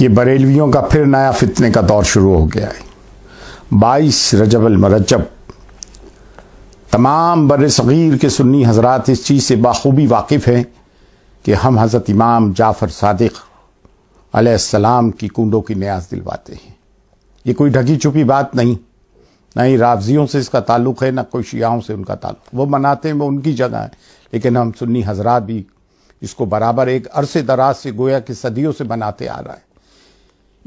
ये बरेलवियों का फिर नया फितने का दौर शुरू हो गया है बाईस रजब मरजब तमाम बर सग़ीर के सुन्नी हजरात इस चीज़ से बाखूबी वाकिफ़ हैं कि हम हज़रत इमाम जाफ़र सादिक सलाम की कुंडों की न्याज दिलवाते हैं ये कोई ढकी छुपी बात नहीं ना ही रावजियों से इसका ताल्लुक़ है ना कोई शियाओं से उनका ताल्लुक़ वो मनाते हैं वो उनकी जगह है लेकिन हम सुन्नी हजरात भी इसको बराबर एक अरसे दराज से गोया की सदियों से बनाते आ रहा है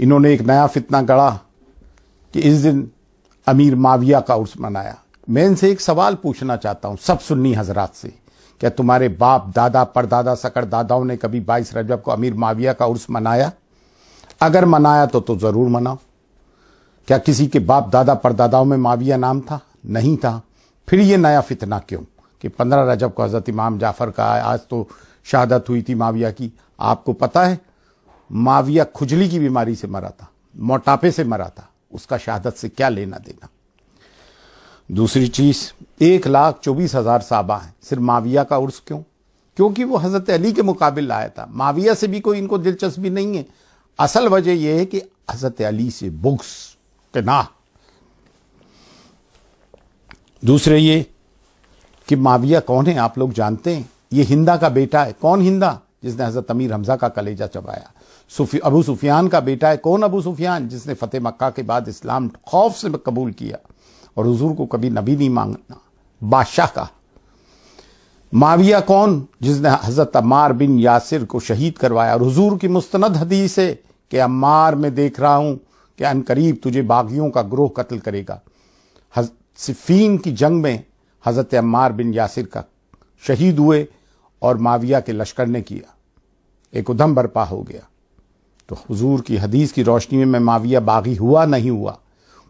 इन्होंने एक नया फितना गढ़ा कि इस दिन अमीर माविया का उर्स मनाया मैं इनसे एक सवाल पूछना चाहता हूं सब सुन्नी हजरात से क्या तुम्हारे बाप दादा परदादा सकर दादाओं ने कभी बाईस रजब को अमीर माविया का उर्स मनाया अगर मनाया तो तो ज़रूर मनाओ क्या किसी के बाप दादा परदादाओं में माविया नाम था नहीं था फिर ये नया फितना क्यों कि पंद्रह रजब को हज़रत इमाम जाफ़र का आज तो शहादत हुई थी माविया की आपको पता है माविया खुजली की बीमारी से मरा था मोटापे से मरा था उसका शहादत से क्या लेना देना दूसरी चीज एक लाख चौबीस हजार साबा है सिर्फ माविया का उर्स क्यों क्योंकि वो हजरत अली के मुकाबले आया था माविया से भी कोई इनको दिलचस्पी नहीं है असल वजह यह है कि हजरत अली से बुक्स ना दूसरे ये कि माविया कौन है आप लोग जानते हैं ये हिंदा का बेटा है कौन हिंदा जिसने हजरत अमीर हमजा का कलेजा चबाया सुफी अबू सुफियान का बेटा है कौन अबू सुफियान जिसने फतेह मक्का के बाद इस्लाम खौफ से कबूल किया और हजूर को कभी नबी नहीं मांगना बादशाह का माविया कौन जिसने हजरत अम्मार बिन यासिर को शहीद करवाया और हजूर की मुस्तनद हदीस है कि अम्मार में देख रहा हूं कि अन करीब तुझे बागियों का ग्रोह कत्ल करेगा सिफीन की जंग में हजरत अम्मार बिन यासिर का शहीद हुए और माविया के लश्कर ने किया एक उधम बर्पा हो गया तो हुजूर की हदीस की रोशनी में मैं माविया बागी हुआ नहीं हुआ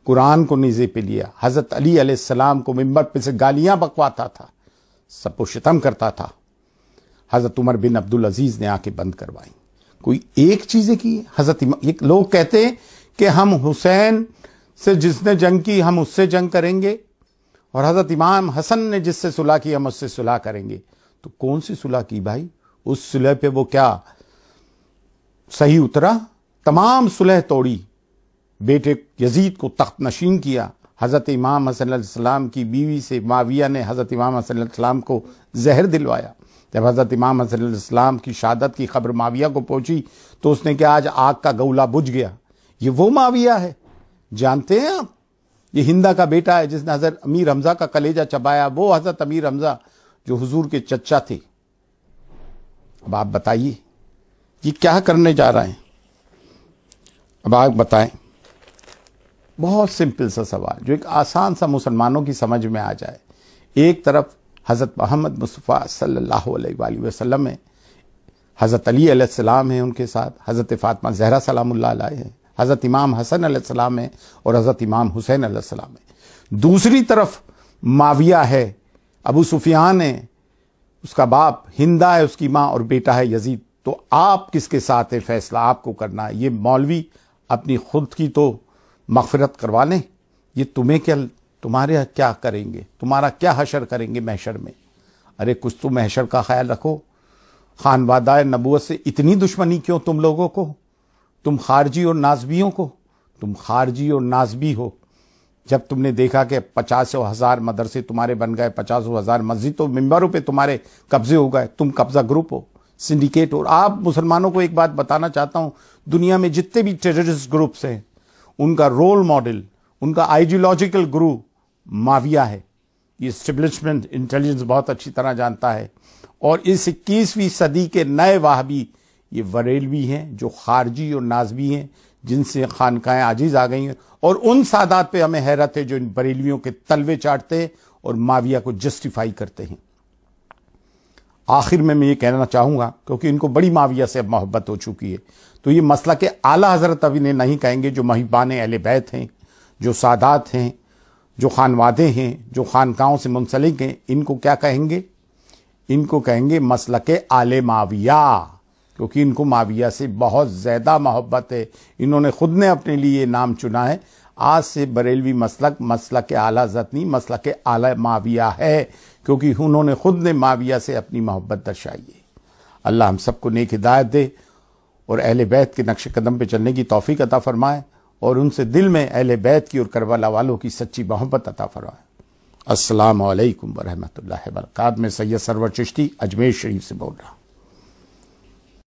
कुरान को निजे पे लिया हज़रत अली अलैहिस्सलाम को मिम्बर पे से गालियां बकवाता था सबको शतम करता था हज़रत उमर बिन अब्दुल अजीज़ ने आके बंद करवाई कोई एक चीज़ें की हज़रत लोग कहते हैं कि हम हुसैन से जिसने जंग की हम उससे जंग करेंगे और हज़रत इमाम हसन ने जिससे सुलह की हम उससे सुलह करेंगे तो कौन सी सुलह की भाई उस सुलह पे वो क्या सही उतरा तमाम सुलह तोड़ी बेटे यजीद को तख्त नशीन किया हज़रत इमाम हसन की बीवी से माविया ने हज़रत इमाम हसन को जहर दिलवाया जब हज़रत इमाम हसन की शहादत की खबर माविया को पहुंची तो उसने कहा आज आग का गौला बुझ गया ये वो माविया है जानते हैं आप ये हिंदा का बेटा है जिसने हज़रत अमीर हमज़ा का कलेजा चबाया वो हज़रत अमीर हमज़ा जो हुजूर के चचा थे अब आप बताइए ये क्या करने जा रहे हैं अब आप बताएं बहुत सिंपल सा सवाल जो एक आसान सा मुसलमानों की समझ में आ जाए एक तरफ हज़रत मोहम्मद मुस्तफ़ा सल्लल्लाहु अलैहि वसल्लम है हज़रत अली अलैहिस्सलाम हैं उनके साथ हज़रत फ़ातिमा जहरा सलामुल्लाह है हज़रत इमाम हसन अलैहिस्सलाम है और हज़रत इमाम हुसैन अलैहिस्सलाम है दूसरी तरफ माविया है अबू सुफियान है उसका बाप हिंदा है उसकी माँ और बेटा है यजीद तो आप किसके साथ है फैसला आपको करना है ये मौलवी अपनी खुद की तो मफफरत करवा लें ये तुम्हें क्या तुम्हारे क्या करेंगे तुम्हारा क्या हशर करेंगे महशर में अरे कुछ तो महशर का ख्याल रखो खान वादा नबूत से इतनी दुश्मनी क्यों तुम लोगों को तुम खारजी और नाजबियों को तुम खारजी और नाजबी हो जब तुमने देखा कि पचासों हज़ार मदरसे तुम्हारे बन गए पचासों हज़ार मस्जिद तो मेम्बरों पर तुम्हारे कब्ज़े हो गए तुम कब्ज़ा ग्रुप हो सिंडिकेट हो आप मुसलमानों को एक बात बताना चाहता हूं दुनिया में जितने भी टेररिस्ट ग्रुप्स हैं उनका रोल मॉडल उनका आइडियोलॉजिकल ग्रुप माविया है ये स्टेब्लिशमेंट इंटेलिजेंस बहुत अच्छी तरह जानता है और इस इक्कीसवीं सदी के नए वाहबी ये वरेलवी हैं जो खारजी और नाजवी हैं जिनसे खानकाएँ आजीज आ गई हैं और उन सादात पे हमें हैरत है जो इन बरेलियों के तलवे चाटते हैं और माविया को जस्टिफाई करते हैं आखिर में मैं ये कहना चाहूँगा क्योंकि इनको बड़ी माविया से अब मोहब्बत हो चुकी है तो ये मसला के आला हजरत अभी ने नहीं कहेंगे जो महिबान अहल बैत हैं जो सादात हैं जो खानवादे हैं जो खानकाओं से मुंसलिक हैं इनको क्या कहेंगे इनको कहेंगे मसल के आले माविया क्योंकि इनको माविया से बहुत ज़्यादा मोहब्बत है इन्होंने ख़ुद ने अपने लिए नाम चुना है आज से बरेलवी मसलक मसल के आला जतनी मसल के आला माविया है क्योंकि उन्होंने ख़ुद ने माविया से अपनी मोहब्बत दर्शाई है अल्लाह हम सबको नेक हिदायत दे और अहल बैत के नक्श कदम पर चलने की तोफ़ी अता फ़रमाएँ और उनसे दिल में अहल बैत की और करबला वालों की सच्ची मोहब्बत अता फ़रमाएँ असलकम वरहमत वर्क मैं सैयद सरवर चिश्ती अजमेर शरीफ से बोल रहा हूँ